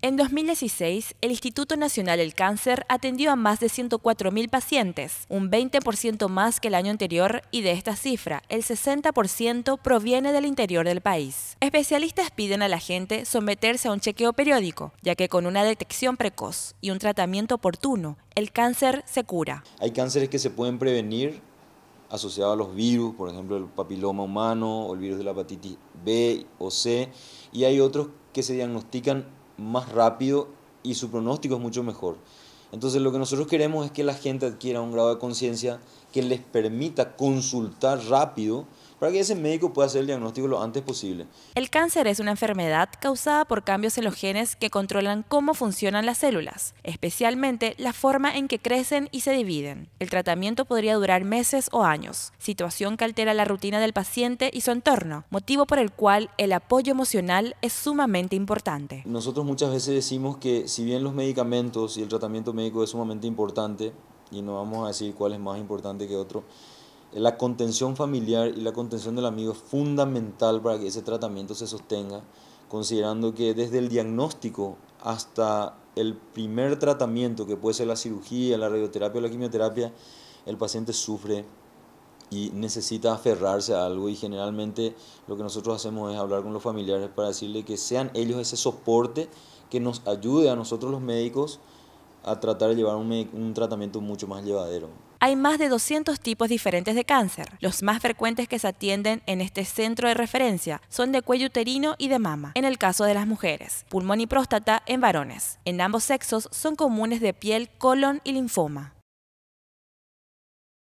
En 2016, el Instituto Nacional del Cáncer atendió a más de 104.000 pacientes, un 20% más que el año anterior y de esta cifra, el 60% proviene del interior del país. Especialistas piden a la gente someterse a un chequeo periódico, ya que con una detección precoz y un tratamiento oportuno, el cáncer se cura. Hay cánceres que se pueden prevenir asociados a los virus, por ejemplo el papiloma humano o el virus de la hepatitis B o C, y hay otros que se diagnostican más rápido y su pronóstico es mucho mejor. Entonces lo que nosotros queremos es que la gente adquiera un grado de conciencia que les permita consultar rápido para que ese médico pueda hacer el diagnóstico lo antes posible. El cáncer es una enfermedad causada por cambios en los genes que controlan cómo funcionan las células, especialmente la forma en que crecen y se dividen. El tratamiento podría durar meses o años, situación que altera la rutina del paciente y su entorno, motivo por el cual el apoyo emocional es sumamente importante. Nosotros muchas veces decimos que si bien los medicamentos y el tratamiento médico es sumamente importante, y no vamos a decir cuál es más importante que otro, eh, la contención familiar y la contención del amigo es fundamental para que ese tratamiento se sostenga, considerando que desde el diagnóstico hasta el primer tratamiento, que puede ser la cirugía, la radioterapia o la quimioterapia, el paciente sufre y necesita aferrarse a algo y generalmente lo que nosotros hacemos es hablar con los familiares para decirle que sean ellos ese soporte que nos ayude a nosotros los médicos a tratar de llevar un, tratamiento mucho más llevadero. Hay más de 200 tipos diferentes de cáncer. Los más frecuentes que se atienden en este centro de referencia son de cuello uterino y de mama, en el caso de las mujeres, pulmón y próstata en varones. En ambos sexos son comunes de piel, colon y linfoma.